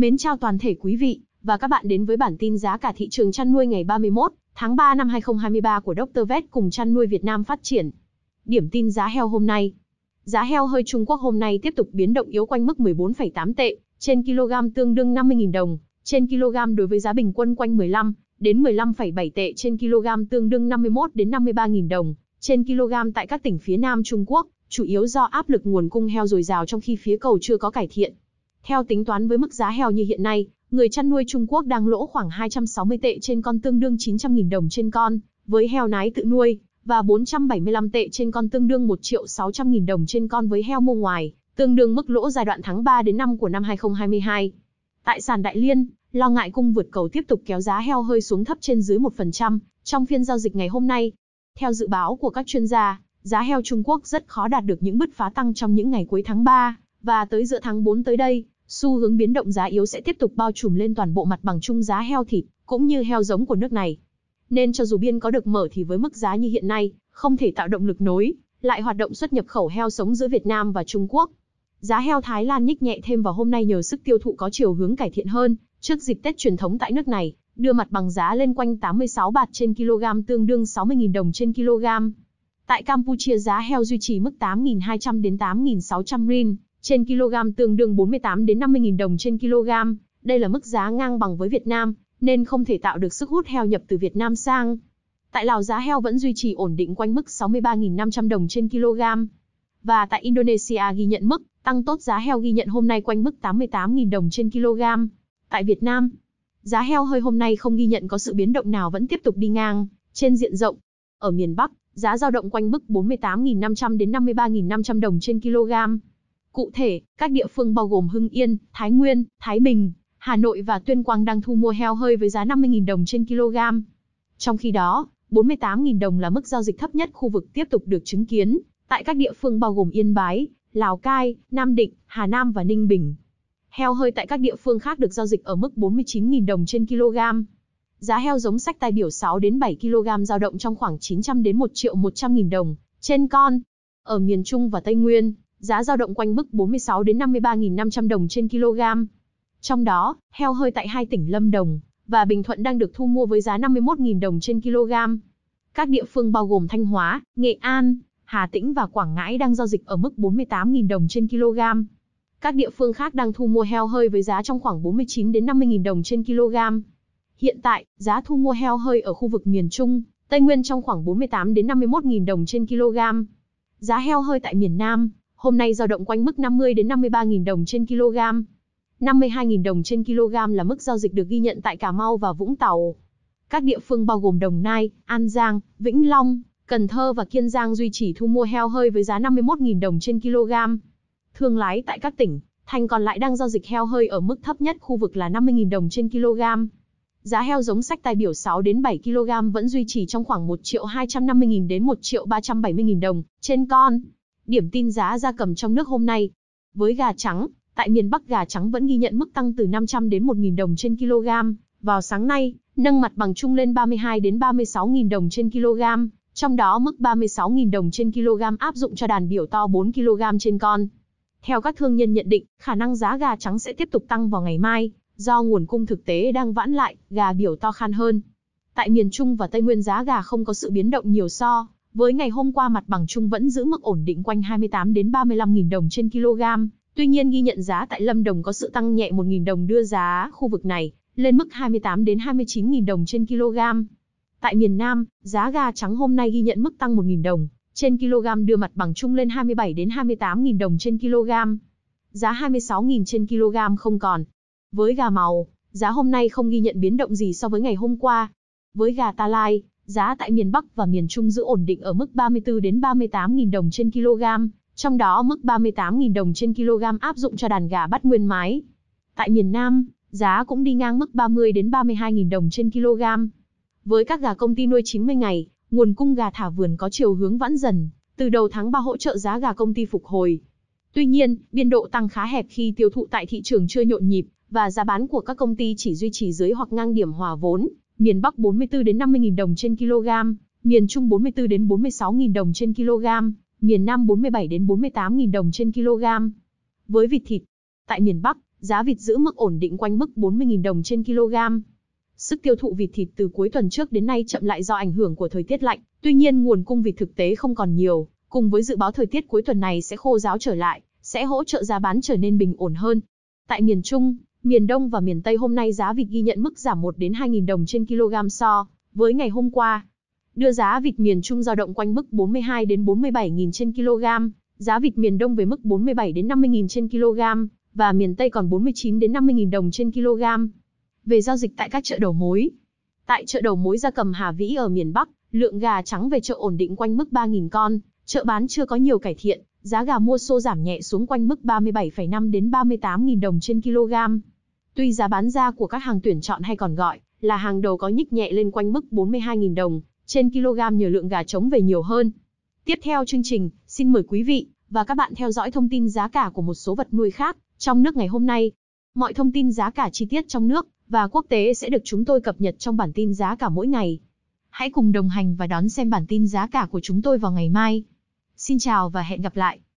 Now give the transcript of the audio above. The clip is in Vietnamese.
Mến chào toàn thể quý vị và các bạn đến với bản tin giá cả thị trường chăn nuôi ngày 31 tháng 3 năm 2023 của Dr. Vet cùng chăn nuôi Việt Nam phát triển. Điểm tin giá heo hôm nay. Giá heo hơi Trung Quốc hôm nay tiếp tục biến động yếu quanh mức 14,8 tệ trên kg tương đương 50.000 đồng trên kg đối với giá bình quân quanh 15 đến 15,7 tệ trên kg tương đương 51 đến 53.000 đồng trên kg tại các tỉnh phía Nam Trung Quốc, chủ yếu do áp lực nguồn cung heo dồi dào trong khi phía cầu chưa có cải thiện. Theo tính toán với mức giá heo như hiện nay, người chăn nuôi Trung Quốc đang lỗ khoảng 260 tệ trên con tương đương 900.000 đồng trên con, với heo nái tự nuôi, và 475 tệ trên con tương đương 1 triệu 600.000 đồng trên con với heo mua ngoài, tương đương mức lỗ giai đoạn tháng 3 đến 5 của năm 2022. Tại sàn Đại Liên, lo ngại cung vượt cầu tiếp tục kéo giá heo hơi xuống thấp trên dưới 1% trong phiên giao dịch ngày hôm nay. Theo dự báo của các chuyên gia, giá heo Trung Quốc rất khó đạt được những bứt phá tăng trong những ngày cuối tháng 3, và tới giữa tháng 4 tới đây, xu hướng biến động giá yếu sẽ tiếp tục bao trùm lên toàn bộ mặt bằng chung giá heo thịt, cũng như heo giống của nước này. Nên cho dù biên có được mở thì với mức giá như hiện nay, không thể tạo động lực nối, lại hoạt động xuất nhập khẩu heo sống giữa Việt Nam và Trung Quốc. Giá heo Thái Lan nhích nhẹ thêm vào hôm nay nhờ sức tiêu thụ có chiều hướng cải thiện hơn, trước dịp Tết truyền thống tại nước này, đưa mặt bằng giá lên quanh 86 bạt trên kg tương đương 60.000 đồng trên kg. Tại Campuchia giá heo duy trì mức 8.200 đến 8.600 rin trên kg tương đương 48 đến 50.000 đồng trên kg, đây là mức giá ngang bằng với Việt Nam, nên không thể tạo được sức hút heo nhập từ Việt Nam sang. Tại Lào giá heo vẫn duy trì ổn định quanh mức 63.500 đồng trên kg. Và tại Indonesia ghi nhận mức tăng tốt giá heo ghi nhận hôm nay quanh mức 88.000 đồng trên kg. Tại Việt Nam, giá heo hơi hôm nay không ghi nhận có sự biến động nào vẫn tiếp tục đi ngang trên diện rộng. Ở miền Bắc, giá dao động quanh mức 48.500 đến 53.500 đồng trên kg. Cụ thể, các địa phương bao gồm Hưng Yên, Thái Nguyên, Thái Bình, Hà Nội và Tuyên Quang đang thu mua heo hơi với giá 50.000 đồng trên kg. Trong khi đó, 48.000 đồng là mức giao dịch thấp nhất khu vực tiếp tục được chứng kiến, tại các địa phương bao gồm Yên Bái, Lào Cai, Nam Định, Hà Nam và Ninh Bình. Heo hơi tại các địa phương khác được giao dịch ở mức 49.000 đồng trên kg. Giá heo giống sách tai biểu 6 đến 7 kg dao động trong khoảng 900 đến 1 triệu 100 000 đồng trên con. Ở miền Trung và Tây Nguyên, giá giao động quanh mức 46 đến 53.500 đồng trên kg. Trong đó, heo hơi tại hai tỉnh Lâm Đồng và Bình Thuận đang được thu mua với giá 51.000 đồng trên kg. Các địa phương bao gồm Thanh Hóa, Nghệ An, Hà Tĩnh và Quảng Ngãi đang giao dịch ở mức 48.000 đồng trên kg. Các địa phương khác đang thu mua heo hơi với giá trong khoảng 49 đến 50.000 đồng trên kg. Hiện tại, giá thu mua heo hơi ở khu vực miền Trung, Tây Nguyên trong khoảng 48 đến 51.000 đồng trên kg. Giá heo hơi tại miền Nam hôm nay giao động quanh mức 50 đến 53.000 đồng trên kg. 52.000 đồng trên kg là mức giao dịch được ghi nhận tại Cà Mau và Vũng Tàu. Các địa phương bao gồm Đồng Nai, An Giang, Vĩnh Long, Cần Thơ và Kiên Giang duy trì thu mua heo hơi với giá 51.000 đồng trên kg. Thương lái tại các tỉnh, thành còn lại đang giao dịch heo hơi ở mức thấp nhất khu vực là 50.000 đồng trên kg. Giá heo giống sách tài biểu 6 đến 7 kg vẫn duy trì trong khoảng 1 triệu 250 000 đến 1 triệu 370 000 đồng trên con. Điểm tin giá gia cầm trong nước hôm nay. Với gà trắng, tại miền Bắc gà trắng vẫn ghi nhận mức tăng từ 500 đến 1.000 đồng trên kg. Vào sáng nay, nâng mặt bằng chung lên 32 đến 36.000 đồng trên kg, trong đó mức 36.000 đồng trên kg áp dụng cho đàn biểu to 4 kg trên con. Theo các thương nhân nhận định, khả năng giá gà trắng sẽ tiếp tục tăng vào ngày mai, do nguồn cung thực tế đang vãn lại, gà biểu to khan hơn. Tại miền Trung và Tây Nguyên giá gà không có sự biến động nhiều so với ngày hôm qua mặt bằng chung vẫn giữ mức ổn định quanh 28 đến 35.000 đồng trên kg, tuy nhiên ghi nhận giá tại Lâm Đồng có sự tăng nhẹ 1.000 đồng đưa giá khu vực này lên mức 28 đến 29.000 đồng trên kg. Tại miền Nam, giá gà trắng hôm nay ghi nhận mức tăng 1.000 đồng trên kg đưa mặt bằng chung lên 27 đến 28.000 đồng trên kg. Giá 26.000 trên kg không còn. Với gà màu, giá hôm nay không ghi nhận biến động gì so với ngày hôm qua. Với gà ta lai, giá tại miền Bắc và miền Trung giữ ổn định ở mức 34 đến 38.000 đồng trên kg, trong đó mức 38.000 đồng trên kg áp dụng cho đàn gà bắt nguyên mái. Tại miền Nam, giá cũng đi ngang mức 30 đến 32.000 đồng trên kg. Với các gà công ty nuôi 90 ngày, nguồn cung gà thả vườn có chiều hướng vãn dần, từ đầu tháng 3 hỗ trợ giá gà công ty phục hồi. Tuy nhiên, biên độ tăng khá hẹp khi tiêu thụ tại thị trường chưa nhộn nhịp và giá bán của các công ty chỉ duy trì dưới hoặc ngang điểm hòa vốn, miền Bắc 44 đến 50.000 đồng trên kg, miền Trung 44 đến 46.000 đồng trên kg, miền Nam 47 đến 48.000 đồng trên kg. Với vịt thịt, tại miền Bắc, giá vịt giữ mức ổn định quanh mức 40.000 đồng trên kg. Sức tiêu thụ vịt thịt từ cuối tuần trước đến nay chậm lại do ảnh hưởng của thời tiết lạnh, tuy nhiên nguồn cung vịt thực tế không còn nhiều, cùng với dự báo thời tiết cuối tuần này sẽ khô ráo trở lại, sẽ hỗ trợ giá bán trở nên bình ổn hơn. Tại miền Trung, Miền Đông và miền Tây hôm nay giá vịt ghi nhận mức giảm 1 đến 2.000 đồng trên kg so với ngày hôm qua. Đưa giá vịt miền Trung dao động quanh mức 42 đến 47.000 trên kg, giá vịt miền Đông về mức 47 đến 50.000 trên kg và miền Tây còn 49 đến 50.000 đồng trên kg. Về giao dịch tại các chợ đầu mối. Tại chợ đầu mối gia cầm Hà Vĩ ở miền Bắc, lượng gà trắng về chợ ổn định quanh mức 3.000 con, chợ bán chưa có nhiều cải thiện, giá gà mua xô giảm nhẹ xuống quanh mức 37,5 đến 38.000 đồng trên kg. Tuy giá bán ra của các hàng tuyển chọn hay còn gọi là hàng đầu có nhích nhẹ lên quanh mức 42.000 đồng trên kg nhờ lượng gà trống về nhiều hơn. Tiếp theo chương trình, xin mời quý vị và các bạn theo dõi thông tin giá cả của một số vật nuôi khác trong nước ngày hôm nay. Mọi thông tin giá cả chi tiết trong nước và quốc tế sẽ được chúng tôi cập nhật trong bản tin giá cả mỗi ngày. Hãy cùng đồng hành và đón xem bản tin giá cả của chúng tôi vào ngày mai. Xin chào và hẹn gặp lại.